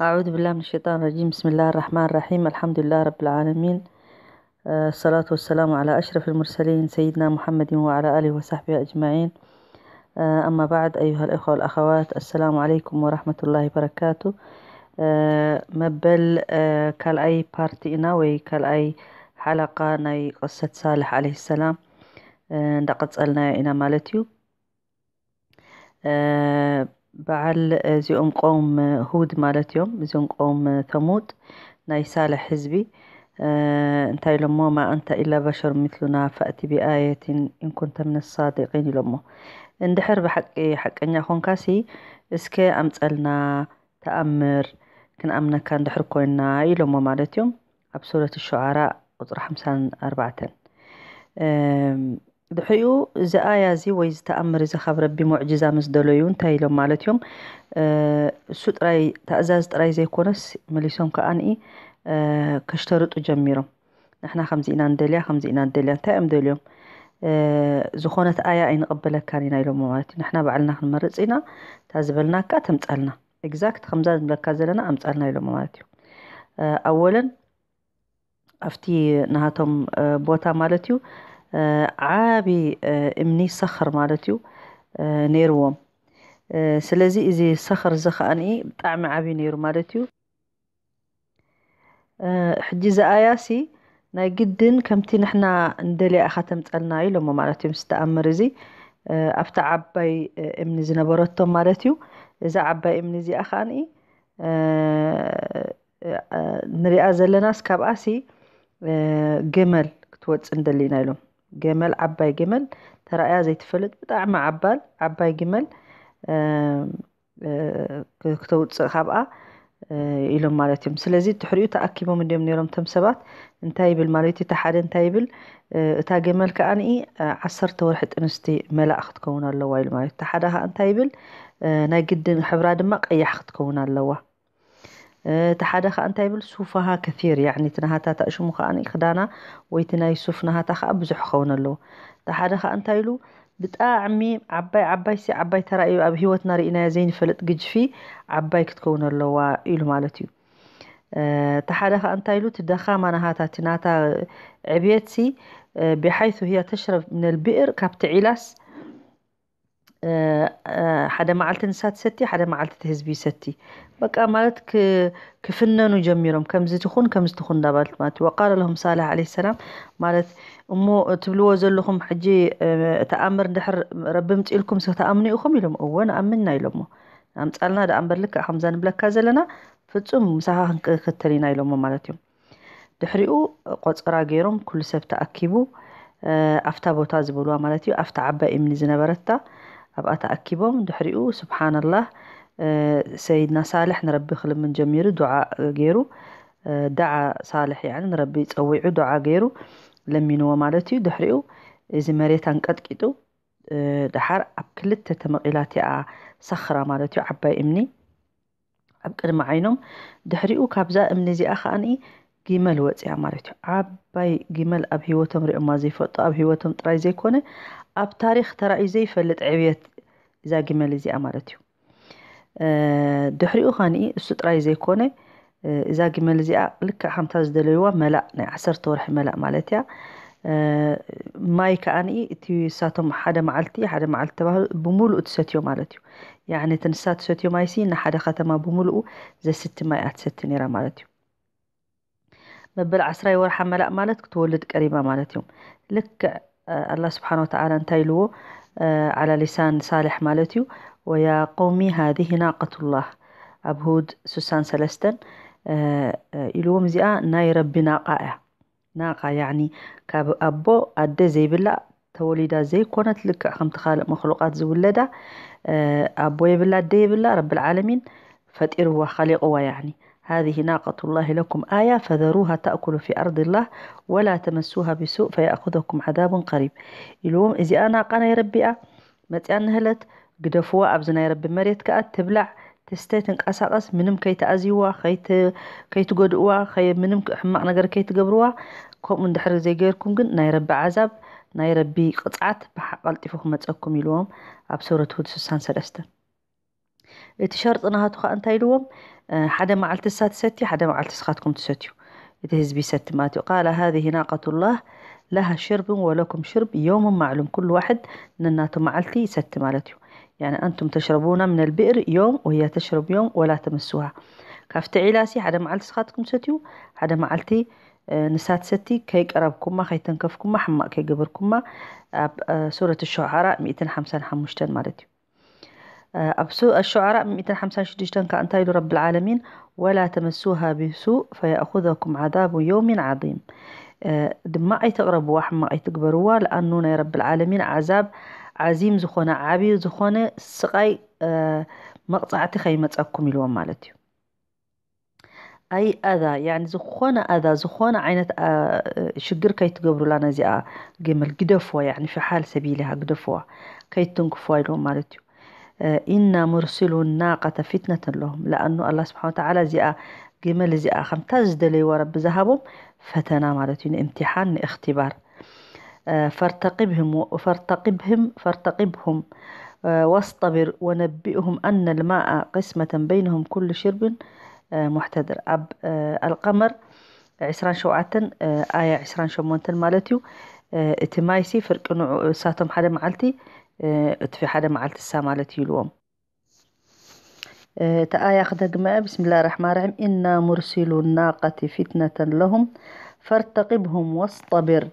أعوذ بالله من الشيطان الرجيم بسم الله الرحمن الرحيم الحمد لله رب العالمين آه، الصلاة والسلام على أشرف المرسلين سيدنا محمد وعلى آله وصحبه أجمعين آه، أما بعد أيها الإخوة والأخوات السلام عليكم ورحمة الله وبركاته آه، مبل أي بارتي ناوي أي حلقة ناي قصة صالح عليه السلام دقت سألنا إنا مالتيو بعل زيوم قوم هود مالت يوم زيوم قوم ثمود ناي صالح حزبي آه انتي لمو ما انت الا بشر مثلنا فاتي بآية ان كنت من الصادقين لمو اندحر بحق حق اني اخون كاسي اسكي امتسالنا تأمر كن امنا كان دحر كوينا يلمو مالت يوم اب سورة الشعراء وطرح مسان اربعة آه ድሕሪኡ እዚ ኣያ እዚ ወይ ዝተኣምር እዚ ካብ ረቢ ሙዕጅዛ ምስ ደለዩ እንታይ ኢሎም ማለት እዮም እሱ ጥራይ ተእዛዝ ጥራይ ዘይኮነስ መሊሶም ከዓ ንኢ ከሽተርጡ ጀሚሮም ንሕና ከምዚ ኢና ንደልያ ከምዚ ኢና ንደልያ እንታይ እዮም ደልዮም ዝኾነት ኣያ ኣይንቐበለካን ኢና ኢሎም ማለት እዩ ንሕና ባዕልና ክንመርፅ ኢና እታ ዝበልና ዝበልናካ ተምፃልና ኤግዛክት ከምዛ ዝብለካ ዘለና ኣምፃልና ኢሎም ማለት እዩ ኣወለን ኣብቲ ናሃቶም ቦታ ማለት እዩ آه، عابي آه، امني صخر مالتيو آه، نيروم سلازي ازي صخر زخ طعم عابي نيرو مالتيو حجي زاياسي ناي جدن كمتي نحنا ندلي اختم تقلناي لما مالتيو مستأمر زي افتا عباي امني زي نبرتو مالتيو زا عباي امني زي اخاني نريا زلناس كاب جمل كتوت اندلي نايلو جمل عباي جمل ترى ايا زي تفلت بتاع مع عبال عباي جمل أه كتو إلى مالتي مسلزي تحريو تأكبو من يوم نيرم تم سبات انتايب المالتي تحاد انتايب تا جمل كأني عصرت ورحت انستي ملا اخت كونا اللوا المالتي تحادها انتايب ناي جدا حبراد ما قيح كونا اللوا تحدا خان بل سوفها كثير يعني تنها تا تنهاتا تأشم خان إخدانا ويتناي سوفنها خا بزح خونلو خون خا تحدا لو بتاع عمي عباي عباي سي عباي ترى ايو أب هيوت رينا زين فلت قجفي عباي كتكون له إلو مالتيو تحدا خان لو تدخا ما نها تا تناتا عبيتسي بحيث هي تشرب من البئر كابتعيلاس ሓደ መዓልቲ ንሳ ትሰቲ ሓደ መዓልቲ እቲ ህዝቢ ይሰቲ በቃ ማለት ክፍነኑ ጀሚሮም ከምዚ ትኹን ከምዚ ትኹን እናበለት ማለት እዩ ወቃለ ለሁም ሳላህ ዓለይሂ ሰላም ማለት እሞ እትብልዎ ዘለኹም ሕጂ ተኣምር እንድሕር ረቢ ምፅኢልኩም ተኣምኑ ኢኹም ኢሎም እወ ንኣምንና ኢሎሞ ኣምፃልና ደኣ እምበር ልክዕ ከምዛ ንብለካ ዘለና ፍፁም ምሳኻ ክንክተል ኢና ኢሎሞ ማለት እዮም ድሕሪኡ ቆፅራ ገይሮም ኩሉ ሰብ ተኣኪቡ ኣፍታ ቦታ ዝበልዋ ማለት እዩ ኣፍታ ዓባይ እምኒ ዝነበረታ أبقى تأكبهم دحرقوا سبحان الله آه، سيدنا صالح نربي خلب من جميرو دعاء جيرو آه، دعا صالح يعني نربي تصويعو دعاء جيرو لمنوا مالتي دحرقوا إذا مريت أنقطقطوا آه، دحر أب كلت تمقيلاتي صخرة مالتي عباي إمني أب قدم عينهم دحرقوا كابزا إمني زي أخاني ጊመል ወፅያ ማለት እዩ ዓባይ ጊመል ኣብ ሂወቶም ሪኦም ማ ዘይፈልጡ ኣብ ሂወቶም ጥራይ ዘይኮነ ኣብ ታሪክ ተራ እዩ ዘይፈልጥ ዕብየት እዛ ግመል እዚኣ ማለት እዩ ድሕሪኡ ኸኒኢ እሱ ጥራይ ዘይኮነ እዛ ግመል እዚኣ ልክዕ ከምታ ዝደለይዋ መላእ ናይ ዓሰርተ ወርሒ መላእ ማለት እያ ማይ ከዓኒ እቲ ሳቶም ሓደ መዓልቲ ሓደ መዓልቲ ተባሂሉ ብሙሉእ ትሰትዮ ማለት እዩ ያዕኒ እቲ ንሳ ትሰትዮ ማይ ሲ ንሓደ ከተማ ብምሉኡ ዘስቲ ማይ እያ ትሰቲ ነይራ ማለት እዩ መበል ዓስራይ ወርሓ መላእ ማለት ክትወልድ ቀሪባ ማለት እዮም ልክዕ آه، الله سبحانه وتعالى انتايلو آه، على لسان صالح مالتيو ويا قومي هذه ناقة الله أبهود سوسان سلستن آه، إلو مزيئة ناي ربي ناقة ناقة يعني كاب أبو أدى زي بلا توليدا زي كونت لك خمت خالق مخلوقات زولدا أبو يبلا دي بلا رب العالمين هو خليقوا يعني هذه ناقة الله لكم آية فذروها تأكل في أرض الله ولا تمسوها بسوء فيأخذكم عذاب قريب اليوم إذا أنا قنا يا ربي متأن هلت قدفوا أبزنا يا ربي مريت كأت تبلع تستيتن انقساقس منم كي تأزيوا خيت تقدوا خي منم حماق كي تقبروا كم من دحر زي غيركم جن ربي عذاب ربي قطعت بحق قلتفهم متأكم اليوم أبصورة هود سسان سلستن እቲ ሸርጥናሃቱ ከዓ እንታይ ኢልዎም ሓደ መዓልቲ እሳ ትሰቲ ሓደ መዓልቲ ንስኻትኩም ትሰትዩ እቲ ህዝቢ ይሰቲ ማለት እዩ ቃል ሃذه ናقة الله ለሃ ሽርብ ወለኩም ሽርብ የውም ማዕሉም ኩሉ ዋሕድ ነናቱ መዓልቲ ይሰቲ ማለት እዩ يعني أنتم تشربون من البئر يوم وهي تشرب يوم ولا تمسوها كافت علاسي حدا معلت سخاتكم ستيو حدا معلتي آه، نسات ستي كي قربكما كي تنكفكما حماء كي قبركما آه، سورة الشعراء 255 مالتي الشعراء 225 كان رب العالمين ولا تمسوها بسوء فيأخذكم عذاب يوم عظيم آه، دماء أي تقربوا حما أي تقبروا لأنه رب العالمين عذاب عظيم زخونة عبي زخونة سقاي آه، مقطعتي خيمتأكم الوم مالتي أي أذى يعني زخونة أذى زخونة عينة آه، شجر كي تقبروا لنا زي جمل قدفوا يعني في حال سبيلها قدفوا كي تنقفوا الوم مالتي آه، إنا مرسل الناقة فتنة لهم لأن الله سبحانه وتعالى زي جمال زي خمتاز دلي ورب ذهبهم فتنا مرتين امتحان اختبار آه، فارتقبهم فارتقبهم فارتقبهم آه، واصطبر ونبئهم أن الماء قسمة بينهم كل شرب محتدر أب القمر عسران شوعة آية عسران شمونتن مالتيو اتمايسي فرق ساتم ፍርቂ ንዕኡ تفي أه، حدا معلت الساعة معلتي يلوم أه، تآية ما بسم الله الرحمن الرحيم إنا مرسل الناقة فتنة لهم فارتقبهم واصطبر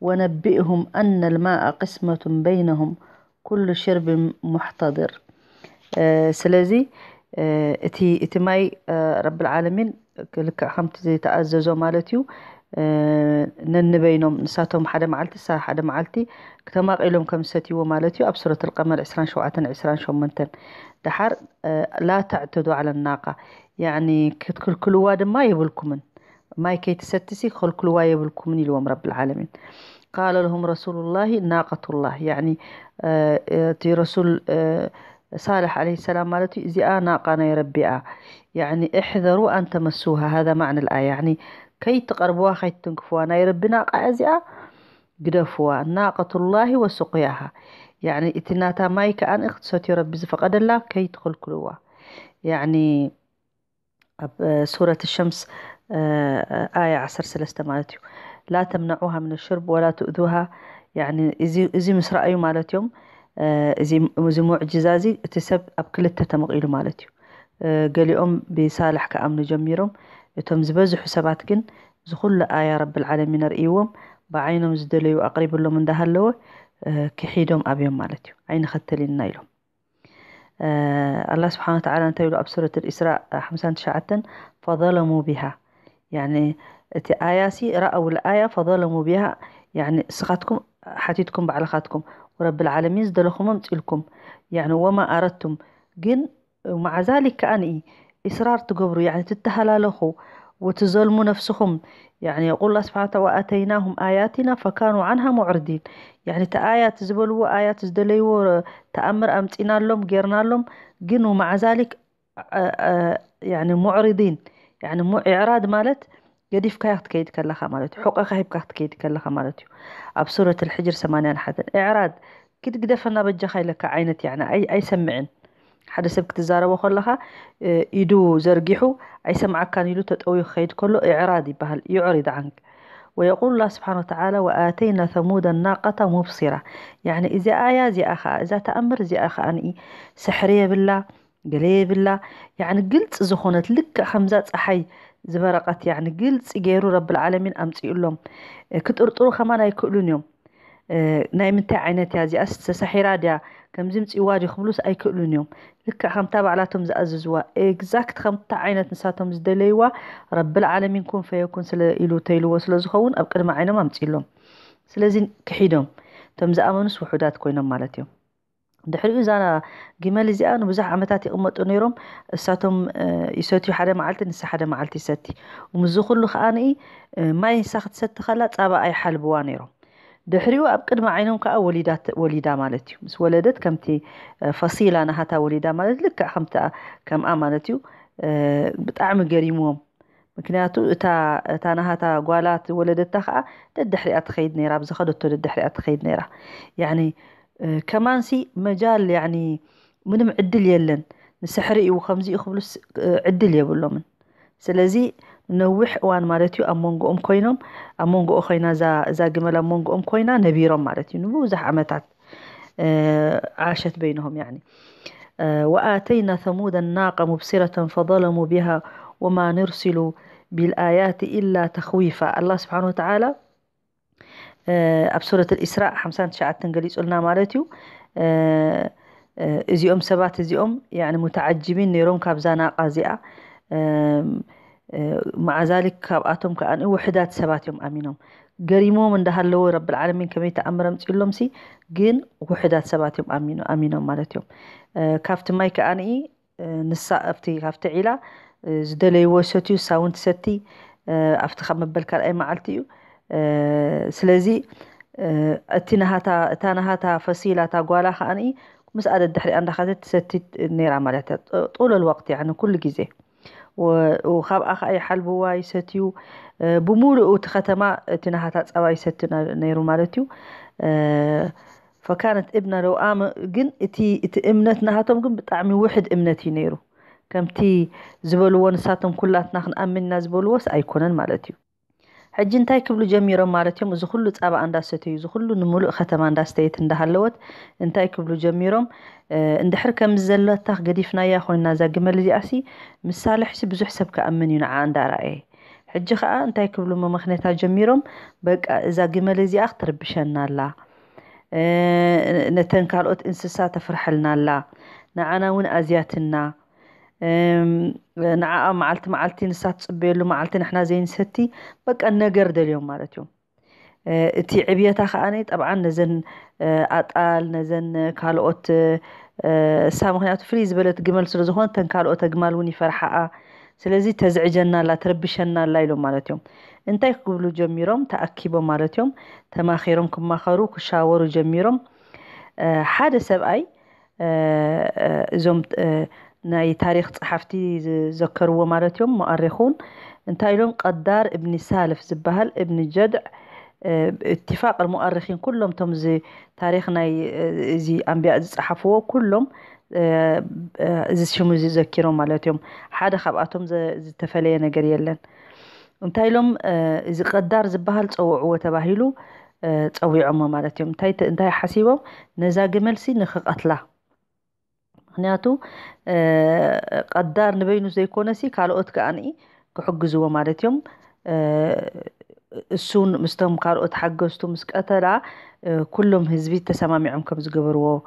ونبئهم أن الماء قسمة بينهم كل شرب محتضر أه، سلازي اتي اتماي رب العالمين كلك حمت ከምቲ ዝተኣዘዞ ማለት نن بينهم نساتهم حدا معلتي ساعة حدا معلتي كتماق إلهم كم ستيو ومالتي أب القمر عسران شوعة عسران شومنتن دحر لا تعتدوا على الناقة يعني كتكل كل واد ما يبلكمن ما كي تستسي خل كل واد يبلكمن يلوم رب العالمين قال لهم رسول الله ناقة الله يعني تي رسول صالح عليه السلام مالتي إزي آ ناقة يا ربي آ يعني احذروا أن تمسوها هذا معنى الآية يعني كي تقربوها خي تنكفوها ناي ربنا قازيا قدفوها ناقة الله وسقياها يعني اتناتا مايك ان اخت صوتي ربي فقد الله كي تدخل كلوها يعني سورة الشمس آه، آية عسر سلسة مالتيو لا تمنعوها من الشرب ولا تؤذوها يعني إزي, إزي مس رأيو مالتيوم آه إزي معجزازي تسب أب كل التتمقيلو مالتيو آه، قالي أم بصالح كأمن جميرهم يتم زبازو حسابات كن زخول لآية رب العالمين رئيوهم بعينهم زدليو أقريب لهم من دهالو كحيدهم أبيهم مالتيو عين خطلين نايلهم الله سبحانه وتعالى انتهي له أبصرة الإسراء حمسان تشعة فظلموا بها يعني تي آياسي رأوا الآية فظلموا بها يعني سخاتكم حتيتكم بعلاقاتكم ورب العالمين زدلوا خممت لكم يعني وما أردتم جن ومع ذلك كأن إصرار تقبروا يعني تتهلالخوا وتظلموا نفسهم يعني يقول الله سبحانه وتعالى وآتيناهم آياتنا فكانوا عنها معرضين يعني تآيات زبلوا آيات زدليوا تأمر أمتنا لهم جيرنا لهم جنوا مع ذلك آه، آه، يعني معرضين يعني مو إعراض مالت يديفካ كايخت ከለኻ ማለት مالتي حق أخيب كايخت ከለኻ ማለት مالتي ኣብ الحجر الحجر 81 إعراض قدفنا بجخي لك ዓይነት يعني أي أي سمعين حدا ሓደ ሰብ ክትዛረቦ ከለካ ኢዱ ዘርጊሑ ኣይሰምዓካን يلو تتأوي خيد كله ኢዕራድ ይበሃል يعرض عنك ويقول الله سبحانه وتعالى وآتينا ثمود الناقة مبصرة يعني إذا آيا زي أخا إذا تأمر زي أخا أني سحرية بالله قلية بالله يعني قلت زخونت لك خمزات أحي زبرقت يعني قلت إجيرو رب العالمين أمس لهم كنت طرو خمانا يكؤلون يوم نايم انت عينات يا زي أسس سحرات كمزي متسيواجي خبلوس اي كؤلون يوم لكا خم تابع لاتهم زأززوا اكزاكت خم تعينة نساتهم زدليوا رب العالمين كون فيكون سلا إلو تيلو سلا زخون أبقر معينة ما متسيلون سلا زين كحيدهم تمزا أمنس وحودات كوينهم مالاتيوم دحرق زانا جمال زيان وبزح عمتاتي أمة أنيرم ساتهم يساتي حدا معلتي نسا حدا معلتي ساتي ومزو خلو خاني ما يساخت ست خلات أبا أي حال بوانيرم دحريو أب ما عينهم كأ ولدات ولدا مالتيو مس ولدت كمتي فصيلة أنا حتى ولدا مالت لك خمتة كم آ مالتيو بتعم قريمهم مكنياتو تا تا نها تا قالات ولدت تخا تدحري أتخيد نيرة بزخدو تود الدحري أتخيد نيرة يعني كمان سي مجال يعني منم عدل يلن السحري وخمزي يخبلوا عدل يبلو من سلازي نوح وان مارتيو امونغو ام መንጎኦም امونغو اخينا زا زا جمل امونغو ام كوينا نبيرم مارتيو ማለት እዩ ንብዙሕ آه، عاشت بينهم يعني آه، وآتينا ثمود الناقة مبصرة فظلموا بها وما نرسل بالآيات إلا تخويفا الله سبحانه وتعالى آه، أب سورة الإسراء حمسان شعات تنقليس قلنا مالتيو ازي ام يعني متعجبين نيرون كابزانا قازئة مع ذلك كاباتهم كان وحدات سبات يوم امينهم قريمو من دهال لو رب العالمين كم يتامر امتي لومسي جن وحدات سبات يوم امينو امينو مالت يوم كافت ماي كاني نسا افتي كافت عيلا زدلي وسوتي ساونت ستي افت خم بالكار اي معلتي سلازي اتي نهاتا تا نهاتا فصيلة تا مسألة الدحري عندها خاتت ستي نيرا مالتها طول الوقت يعني كل جزيه ካብኣ ከዓ ይሓልብዋ ይሰትዩ ብሙሉእ እቲ ከተማ እቲ ናሃታ ፀባ ይሰቲ ነይሩ ማለት እዩ ፈካነት እብና ለውኣመ ግን እቲ እምነት ናሃቶም ግን ብጣዕሚ ውሕድ እምነት እዩ ነይሩ ከምቲ ዝበልዎ ንሳቶም ኩላትና ክንኣምንና ዝበልዎስ ኣይኮነን ማለት እዩ ሕጂ እንታይ ክብሉ ጀሚሮም ማለት እዮም እዚ ኩሉ ፀባ እንዳሰተዩ እዚ ኩሉ ንሙሉእ ከተማ እንዳስተየት እንዳሃለወት እንታይ ክብሉ ጀሚሮም እንድሕር ከም ዘለታ ገዲፍናያ ኮይና እዛ ግመል እዚኣሲ ምሳልሕሲ ብዙሕ ሰብ ክኣምን እዩ ንዓ እንዳረኣየ ሕጂ ከዓ እንታይ ክብሉ መምክነታ ጀሚሮም በቃ እዛ ግመል እዚኣ ክትርብሸና ኣላ ነተን ካልኦት እንስሳ ተፍርሐልና ኣላ ንዓና እውን ኣዝያትና ንዓኣ መዓልቲ መዓልቲ ንሳ ትፅበየሉ መዓልቲ ንሕና ዘይንሰቲ በቃ ነገር ደልዮም ማለት እዮም እቲ ዕብየታ ከዓነ ጠብዓ ነዘን ኣጣል ነዘን ካልኦት እሳ ምክንያቱ ፍልይ ዝበለት ግመል ስለዝኮነ ተን ካልኦት ኣግማል እውን ይፈርሓኣ ስለዚ ተዝዕጀናላ ተረብሸናላ ኢሎም ማለት እዮም እንታይ ክግብሉ ጀሚሮም ተኣኪቦም ማለት እዮም ተማኺሮም ክማኸሩ ክሻወሩ ጀሚሮም ሓደ ሰብኣይ እዞም ናይ ታሪክ ፀሓፍቲ ዘከርዎ ማለት እዮም መؤرኹን እንታይ ኢሎም ቀዳር እብኒ ሳልፍ ዝበሃል እብኒ ጀድዕ ብእትፋቅ المؤርኪን ኩሎም ቶም ታሪክ ናይ እዚ ኣንብያ ዝፀሓፍዎ ኩሎም እዚ ሽሙ እዚ ዘኪሮም ማለት እዮም ሓደ ካብኣቶም ዝተፈለየ ነገር የለን እንታይ ኢሎም እዚ ቀዳር ዝበሃል ፀውዕዎ ተባሂሉ ፀዊዖሞ ማለት እዮም እንታይ ሓሲቦም ነዛ ግመልሲ ንክቐትላ مخنياتو قدار نبينو زيكونسي كالوت كاني كحجزو مالت يوم السون مستهم كالوت حجزتو مسك اترا كلهم هزبي تسامامي عم كمز قبرو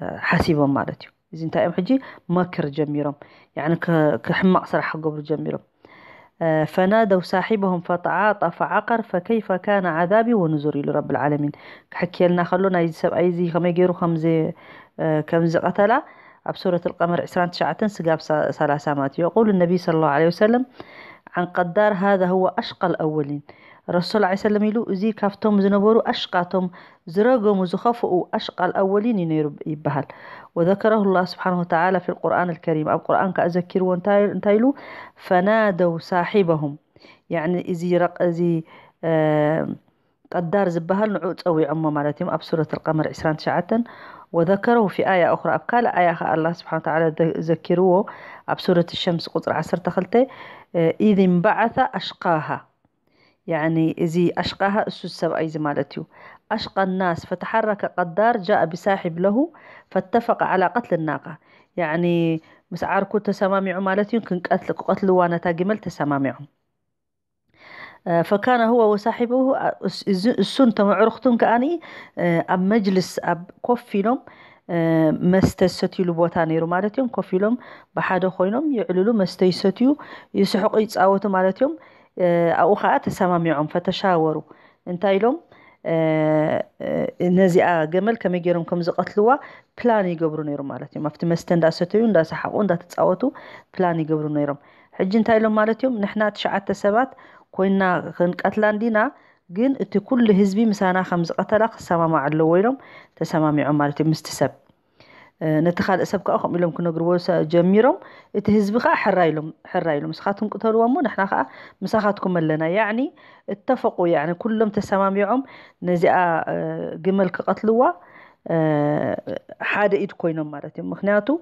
حاسيبو مالت يوم زين تايم حجي مكر جميرم يعني كحما اصرح قبر جميرم فنادوا صاحبهم فتعاطى فعقر فكيف كان عذابي ونزري لرب العالمين حكي لنا خلونا أي زي خمي جيرو خمزي كم زقتلا ኣብ ሱረት القمر 29 سقاب 30 مات يقول النبي صلى الله عليه وسلم عن قدار هذا هو أشقى الأولين رسول عليه وسلم يلو زي كافتم زنبورو أشقاتهم زرقهم زخفوا أشقى الأولين يبهل وذكره الله سبحانه وتعالى في القرآن الكريم أو القرآن كأذكر وانتايلو فنادوا صاحبهم يعني زي رق زي آه قدار زبهل نعود أوي عمو مالتهم أب سورة القمر 29 وذكره في آية أخرى أبكى آية الله سبحانه وتعالى ذكروه أب سورة الشمس قطر عسر تخلته آه، إذ انبعث أشقاها يعني إذي أشقاها أسو أي زمالته أشقى الناس فتحرك قدار جاء بساحب له فاتفق على قتل الناقة يعني مسعار كنت سمامي عمالتي كن قتل قتل وانا تاجمل عمالتي آه، فكان هو وصاحبه آه، السنت معرختون كأني آه، أب مجلس أب كوفيلوم مستيساتيو لبوتانيرو مالاتيوم كوفيلوم بحادو خوينوم يعلولو مستيساتيو يسحق يتساوتو مالاتيوم أو خاة تساماميعوم فتشاورو انتايلوم نزي آه جمل كما يجيرون كم زقتلوه بلاني قبرونيرو مالاتيوم افتي مستن دا ستيو دا سحقون دا تتساوتو بلاني قبرونيرو حجين تايلوم مالاتيوم نحنا تشعات تسابات كوينا غن قتلان دينا غن اتي كل هزبي مسانا خمز قتلق سماما عدلو ويلوم تسمامي عمالتي مستسب نتخال اسبك اخو ميلوم كنو قروسا جميروم اتي هزبي خا حرايلوم حرايلوم سخاتهم قتلوا مو نحنا خا مساخاتكم لنا يعني اتفقوا يعني كلهم تسمامي عم نزيقا جمل كقتلوا حادئ ايد كوينو مارتي مخناتو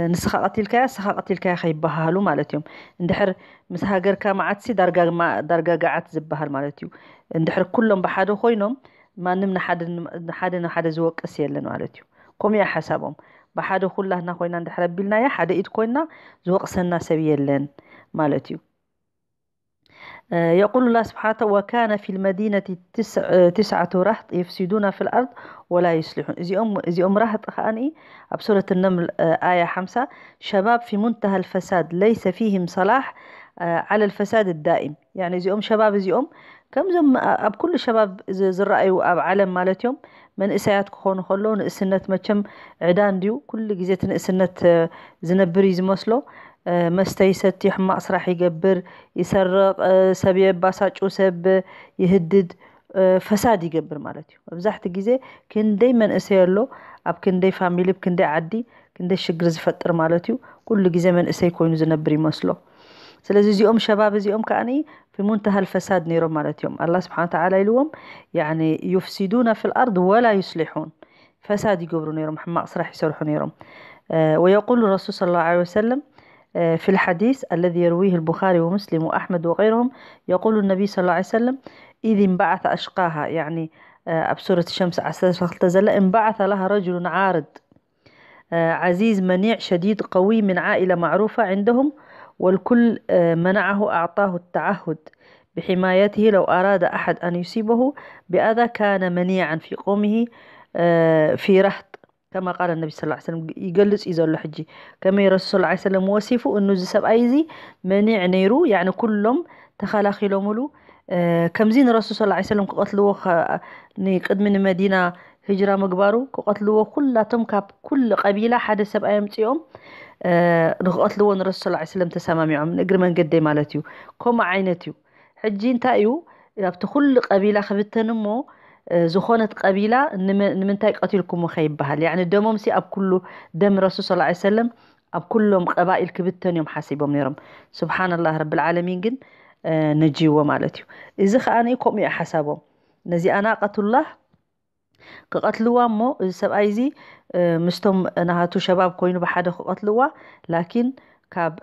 نسخة قتلك سخة قتلك خي ይበሃሉ ማለት እዮም እንድሕር ምስ ሃገርካ መዓትሲ ዳርጋ ጋዓት ዝበሃል ማለት እዩ እንድሕር ኩሎም ብሓደ ኮይኖም ማንም ንሓደ ናብ ሓደ ዝወቅስ የለን ማለት እዩ ከምኡ እያ ሓሳቦም ብሓደ ኩላትና ኮይና እንድሕር ኣቢልናያ ሓደ ኢድ ኮይና ዝወቕሰና ሰብ የለን ማለት እዩ آه، يقول الله سبحانه وكان في المدينة تسع آه، تسعة رهط يفسدون في الأرض ولا يصلحون إذا أم إذا أم رهط خاني بسورة النمل آه، آية خمسة شباب في منتهى الفساد ليس فيهم صلاح على الفساد الدائم يعني إذا أم شباب إذا أم كم زم أب كل شباب زرائي وأب علم مالتهم من إسايات كخون خلون إسنت كم عدان ديو كل جزيت إسنت زنبري زمسلو آه، ما استيست يحمق صراحي يقبر يسرق آه، سبي باساج وسب يهدد آه، فساد يقبر مالتي وبزحت جيزي كن دايما اسيرلو اب كن داي فاميلي بكن داي عدي كن داي شجر زفتر مالتي كل جيزي من اسي كوين زنبري مسلو سلازي زي ام شباب زي ام كاني في منتهى الفساد نيرو مالتيوم الله سبحانه وتعالى يلوم يعني يفسدون في الارض ولا يصلحون فساد يقبرون يروم حما اصرح يسرحون يروم ويقول الرسول صلى الله عليه وسلم آه، في الحديث الذي يرويه البخاري ومسلم وأحمد وغيرهم يقول النبي صلى الله عليه وسلم إذ انبعث أشقاها يعني أبصرة آه، الشمس عسى تزل انبعث لها رجل عارض آه، عزيز منيع شديد قوي من عائلة معروفة عندهم والكل منعه أعطاه التعهد بحمايته لو أراد أحد أن يصيبه بأذى كان منيعا في قومه في رهط كما قال النبي صلى الله عليه وسلم يجلس إذا الله حجي كما يرسل صلى الله عليه وسلم وصفه أنه زي سب أيزي منع نيرو يعني كلهم تخالى خلهم له كم زين رسول صلى الله عليه وسلم قتلوا خ... قد من المدينة هجرة مقبارو قتلوا كل تمكاب كل قبيلة حد سب أيام تيوم نقتلوا أه... رسول صلى الله عليه وسلم تسامم يوم نقر من قدي مالتيو كم عينتيو حجين تأيو يبتخل قبيلة خبتنمو أه... ዝኾነት ቀቢላ ንምንታይ ቀቲልኩሞ ኸይበሃል ያዕኒ ደሞምሲ ኣብ ኩሉ ደም ረሱል ስ ሰለም ኣብ ኩሎም ቀባኢል ክብተን እዮም ሓሲቦም ነይሮም ስብሓን ላ ረብልዓለሚን ግን ነጂይዎ ማለት እዩ እዚ ከዓነ ከምኡ እዩ ሓሳቦም ነዚኣና ቀትሉላህ ክቐትልዋ እሞ እዚ ሰብኣይ እዚ ምስቶም ናሃቱ ሸባብ ኮይኑ ብሓደ ክቐትልዋ ላኪን ካብ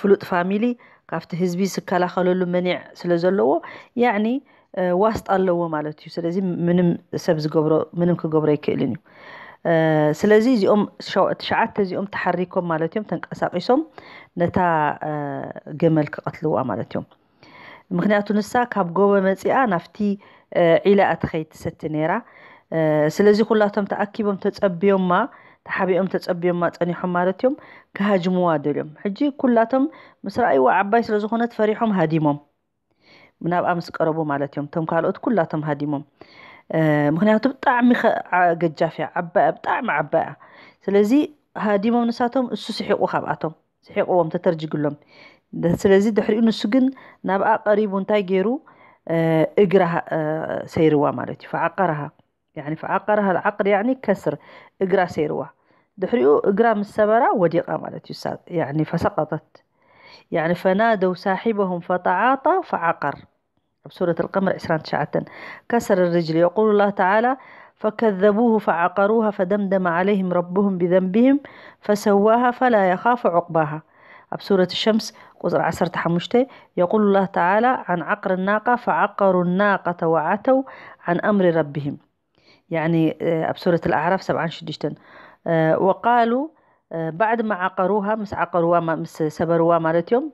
ፍሉጥ ፋሚሊ ካብቲ ህዝቢ ዝከላኸለሉ መኒዕ ስለ ዘለዎ ያዕኒ ዋስጥ ኣለዎ ማለት እዩ ስለዚ ምንም ሰብ ዝገብሮ ምንም ክገብሮ ይክእልን እዩ ስለዚ እዚኦም ትሽዓተ እዚኦም ተሓሪኮም ማለት እዮም ተንቀሳቂሶም ነታ ገመል ክቐትልዋ ማለት እዮም ምክንያቱ ንሳ ካብ ጎበ መፂኣ ናፍቲ ዒላ ኣትኸይድ ትሰቲ ነይራ ስለዚ ኩላቶም ተኣኪቦም ተፀቢዮማ ተሓቢኦም ተፀቢዮማ ፀኒሖም ማለት እዮም ክሃጅምዋ ደልዮም ሕጂ ኩላቶም ምስ ረእይዋ ዓባይ ስለዝኾነት ፈሪሖም ሃዲሞም مناب أمس قربو مالتهم تم قالوا كل تم هاديمهم مهنياتو بطعمي خ قجافي عبأ بطعم عبأ سلزي هاديمهم نساتهم السو سحيق وخابعتهم سحيق وهم تترجي قلهم سلزي دحري إنو سجن ناب قريب ونتاي جيرو اقرها سيروا مالتي فعقرها يعني فعقرها العقر يعني كسر اقرا سيروا دحريو اقرا من السبرة وديقة مالتي يعني فسقطت يعني فنادوا صاحبهم فتعاطى فعقر سورة القمر عشرين شعة كسر الرجل يقول الله تعالى فكذبوه فعقروها فدمدم عليهم ربهم بذنبهم فسواها فلا يخاف عقباها بسورة الشمس قزر عسر تحمشته يقول الله تعالى عن عقر الناقة فعقروا الناقة وعتوا عن أمر ربهم يعني آه، بسورة الأعراف سبعان شدشتن آه، وقالوا آه، بعد ما عقروها مس عقروها مس سبروها يوم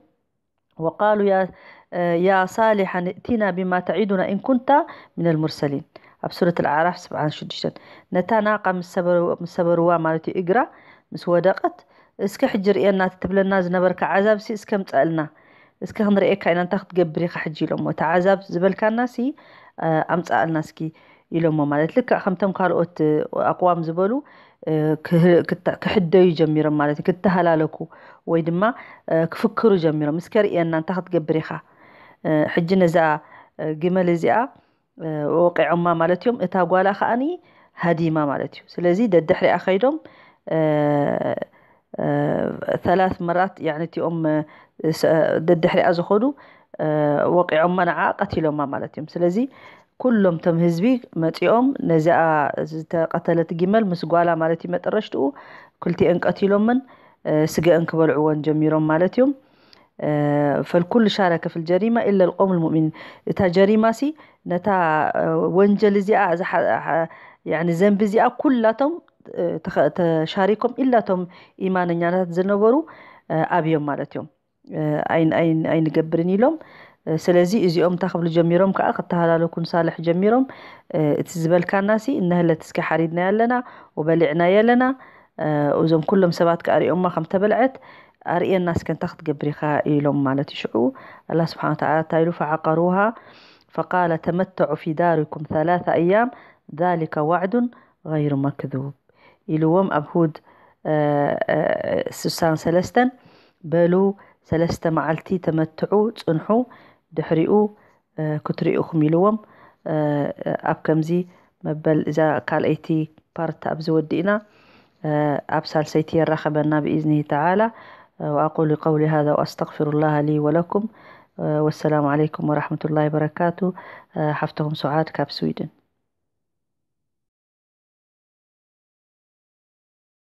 وقالوا يا آه، يا صالحا ائتنا بما تعيدنا إن كنت من المرسلين بسورة الأعراف سبحان شد جدا نتا ناقة من سبر مالتي إقرا مس ودقت اسك حجر إيانا تتبلنا زنبر كعذاب سي اسك متألنا اسك هنر إيكا إنا تاخد قبري خحجي لهم وتعذاب زبل كان ناسي أمتألنا آه، سكي إلهم مالت لك خمتم قالوت آه، أقوام زبلو كحدو يجمير مالتي كتهلا لكو ويدما كفكرو جميرا مسكر إيانا تاخد قبري خحجي ሕጂ ነዚኣ ግመል እዚኣ ወቂዖማ ማለት እዮም እታ ጓላ ከዓኒ ሃዲማ ማለት እዩ ስለዚ ደድሕሪኣ ከይዶም ثላث መራት እቲኦም ደድሕሪኣ ዝኸዱ ወቂዖማ ንዓ ቀቲሎማ ማለት እዮም ስለዚ ኩሎም ቶም ህዝቢ መፂኦም ነዚኣ ዝተቐተለት ጊመል ምስ ጓላ ማለት እዩ መጠረሽትኡ ክልቲአን ቀቲሎምን ስገአን ክበልዕዎን ጀሚሮም ማለት እዮም آه، فالكل شارك في الجريمة إلا القوم المؤمنين نتا جريمة سي نتا آه، ونجل زي يعني زنب زي كلهم آه، تشاركهم إلا تم إيمان نيانا يعني تزنبرو أبيهم مالتهم أين أين أين قبرني لهم سلازي إزي أم تخبل جميرهم كأخ تهلا لكم صالح جميرهم تزبل كان ناسي إنها اللي تسكي حريدنا لنا وبلعنا لنا وزم كلهم سبات كأري أمها خم رئي الناس كان تخط قبريخا إيلوم ما تشعو الله سبحانه وتعالى تايلو فعقروها فقال تمتعوا في داركم ثلاثة أيام ذلك وعد غير مكذوب إلوم أبهود آه، آه، سسان سلستن بلو سلست معلتي تمتعوا تنحو دحرئوا آه، كتريئوا خميلوهم أب كمزي مبل إذا قال أيتي بارت أبزو الدئنا أب سالسيتي الرخبة بإذنه تعالى وأقول قولي هذا وأستغفر الله لي ولكم آه، والسلام عليكم ورحمة الله وبركاته آه، حفتهم سعاد كاب سويدن